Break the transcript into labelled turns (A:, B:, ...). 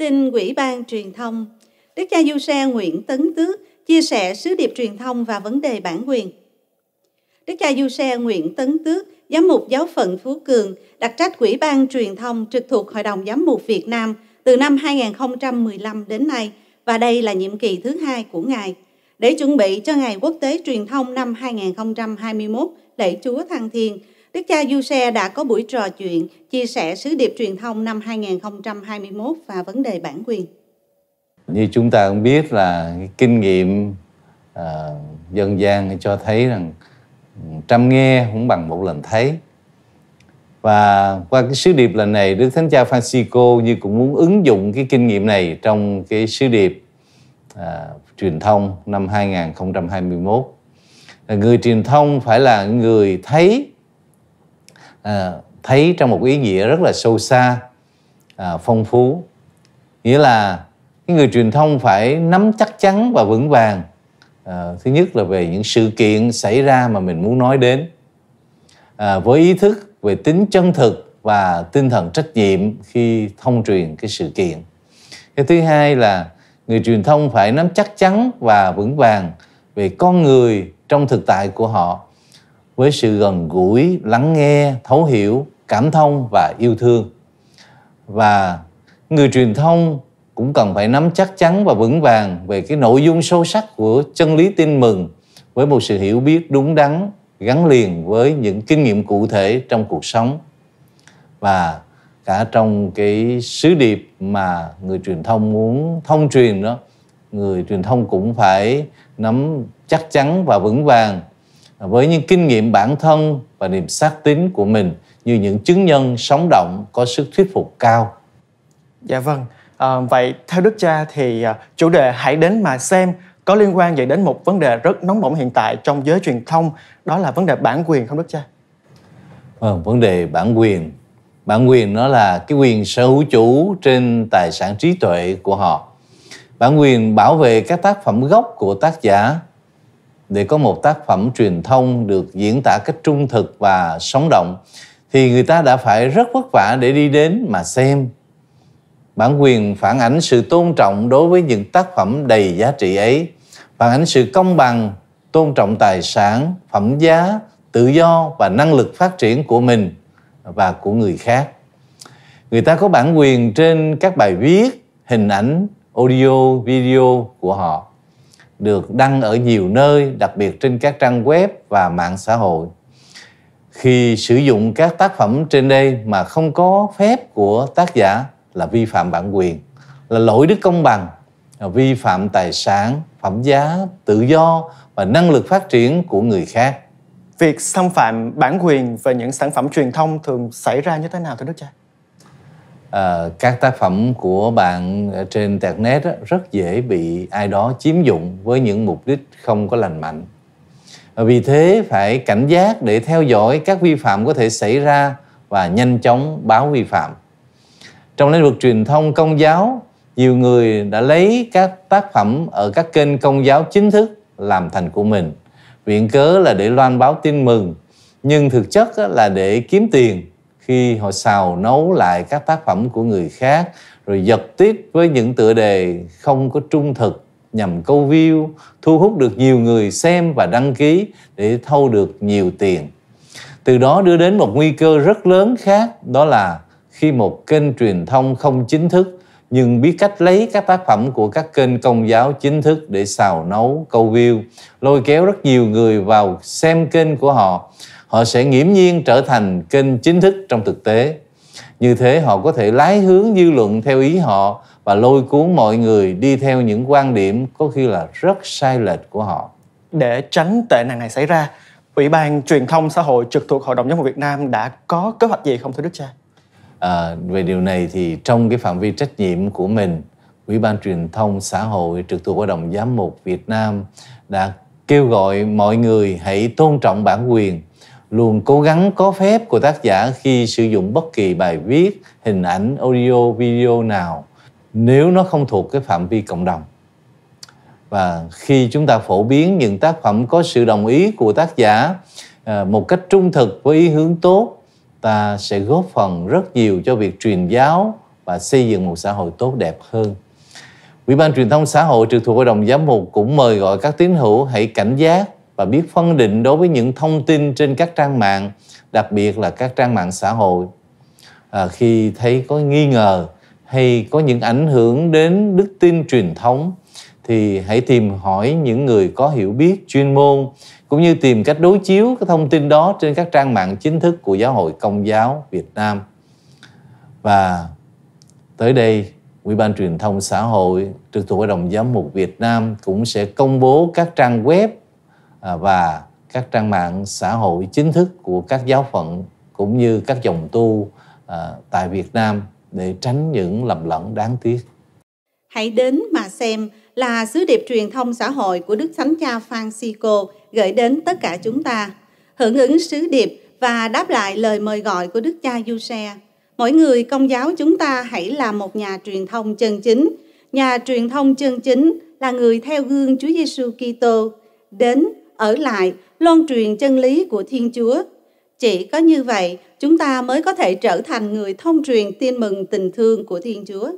A: Tin Quỹ ban Truyền thông, Đức cha Du Xe Nguyễn Tấn Tước chia sẻ sứ điệp truyền thông và vấn đề bản quyền. Đức cha Du Xe Nguyễn Tấn Tước, Giám mục Giáo phận Phú Cường, đặc trách Quỹ ban Truyền thông trực thuộc Hội đồng Giám mục Việt Nam từ năm 2015 đến nay và đây là nhiệm kỳ thứ hai của Ngài. Để chuẩn bị cho Ngày Quốc tế Truyền thông năm 2021 lễ Chúa Thăng Thiên, Đức cha Du Xe đã có buổi trò chuyện, chia sẻ sứ điệp truyền thông năm 2021 và vấn đề bản quyền.
B: Như chúng ta cũng biết là kinh nghiệm uh, dân gian cho thấy rằng ừ, trăm nghe cũng bằng một lần thấy. Và qua cái sứ điệp lần này, Đức Thánh Cha Francisco như cũng muốn ứng dụng cái kinh nghiệm này trong cái sứ điệp uh, truyền thông năm 2021. Là người truyền thông phải là người thấy Ờ, thấy trong một ý nghĩa rất là sâu xa à, phong phú nghĩa là cái người truyền thông phải nắm chắc chắn và vững vàng à, thứ nhất là về những sự kiện xảy ra mà mình muốn nói đến à, với ý thức về tính chân thực và tinh thần trách nhiệm khi thông truyền cái sự kiện cái thứ hai là người truyền thông phải nắm chắc chắn và vững vàng về con người trong thực tại của họ với sự gần gũi lắng nghe thấu hiểu cảm thông và yêu thương và người truyền thông cũng cần phải nắm chắc chắn và vững vàng về cái nội dung sâu sắc của chân lý tin mừng với một sự hiểu biết đúng đắn gắn liền với những kinh nghiệm cụ thể trong cuộc sống và cả trong cái sứ điệp mà người truyền thông muốn thông truyền đó người truyền thông cũng phải nắm chắc chắn và vững vàng À, với những kinh nghiệm bản thân và niềm xác tín của mình như những chứng nhân sống động có sức thuyết phục cao. Dạ vâng. À, vậy theo Đức Cha thì à, chủ đề hãy đến mà xem có liên quan gì đến một vấn đề rất nóng bỏng hiện tại trong giới truyền thông đó là vấn đề bản quyền không Đức Cha? Vâng, vấn đề bản quyền. Bản quyền nó là cái quyền sở hữu chủ trên tài sản trí tuệ của họ. Bản quyền bảo vệ các tác phẩm gốc của tác giả để có một tác phẩm truyền thông được diễn tả cách trung thực và sống động thì người ta đã phải rất vất vả để đi đến mà xem bản quyền phản ánh sự tôn trọng đối với những tác phẩm đầy giá trị ấy phản ánh sự công bằng tôn trọng tài sản phẩm giá tự do và năng lực phát triển của mình và của người khác người ta có bản quyền trên các bài viết hình ảnh audio video của họ được đăng ở nhiều nơi, đặc biệt trên các trang web và mạng xã hội. Khi sử dụng các tác phẩm trên đây mà không có phép của tác giả là vi phạm bản quyền, là lỗi đức công bằng, là vi phạm tài sản, phẩm giá, tự do và năng lực phát triển của người khác. Việc xâm phạm bản quyền về những sản phẩm truyền thông thường xảy ra như thế nào thưa Đức Cha? uh, các tác phẩm của bạn trên internet á, rất dễ bị ai đó chiếm dụng với những mục đích không có lành mạnh vì thế phải cảnh giác để theo dõi các vi phạm có thể xảy ra và nhanh chóng báo vi phạm trong lĩnh vực truyền thông công giáo nhiều người đã lấy các tác phẩm ở các kênh công giáo chính thức làm thành của mình viện cớ là để loan báo tin mừng nhưng thực chất là để kiếm tiền khi họ xào nấu lại các tác phẩm của người khác rồi giật tiếp với những tựa đề không có trung thực nhằm câu view thu hút được nhiều người xem và đăng ký để thâu được nhiều tiền từ đó đưa đến một nguy cơ rất lớn khác đó là khi một kênh truyền thông không chính thức nhưng biết cách lấy các tác phẩm của các kênh công giáo chính thức để xào nấu câu view lôi kéo rất nhiều người vào xem kênh của họ họ sẽ nghiễm nhiên trở thành kênh chính thức trong thực tế. Như thế họ có thể lái hướng dư luận theo ý họ và lôi cuốn mọi người đi theo những quan điểm có khi là rất sai lệch của họ. Để tránh tệ nạn này xảy ra, Ủy ban Truyền thông Xã hội trực thuộc Hội đồng Giám mục Việt Nam đã có kế hoạch gì không thưa Đức Cha? À, về điều này thì trong cái phạm vi trách nhiệm của mình, Ủy ban Truyền thông Xã hội trực thuộc Hội đồng Giám mục Việt Nam đã kêu gọi mọi người hãy tôn trọng bản quyền luôn cố gắng có phép của tác giả khi sử dụng bất kỳ bài viết, hình ảnh, audio, video nào nếu nó không thuộc cái phạm vi cộng đồng. Và khi chúng ta phổ biến những tác phẩm có sự đồng ý của tác giả à, một cách trung thực với ý hướng tốt, ta sẽ góp phần rất nhiều cho việc truyền giáo và xây dựng một xã hội tốt đẹp hơn. Ủy ban truyền thông xã hội trực thuộc Hội đồng Giám mục cũng mời gọi các tín hữu hãy cảnh giác và biết phân định đối với những thông tin trên các trang mạng đặc biệt là các trang mạng xã hội à, khi thấy có nghi ngờ hay có những ảnh hưởng đến đức tin truyền thống thì hãy tìm hỏi những người có hiểu biết chuyên môn cũng như tìm cách đối chiếu cái thông tin đó trên các trang mạng chính thức của giáo hội công giáo Việt Nam. Và tới đây, Ủy ban truyền thông xã hội trực thuộc Hội đồng Giám mục Việt Nam cũng sẽ công bố các trang web À, và các trang mạng xã hội chính thức của các giáo phận cũng như các dòng tu à, tại Việt Nam để tránh những lầm lẫn đáng tiếc.
A: Hãy đến mà xem là sứ điệp truyền thông xã hội của Đức Thánh Cha Francisco gửi đến tất cả chúng ta, hưởng ứng sứ điệp và đáp lại lời mời gọi của Đức Cha Du Xe. Mỗi người công giáo chúng ta hãy là một nhà truyền thông chân chính. Nhà truyền thông chân chính là người theo gương Chúa Giêsu Kitô đến ở lại loan truyền chân lý của Thiên Chúa. Chỉ có như vậy, chúng ta mới có thể trở thành người thông truyền tin mừng tình thương của Thiên Chúa.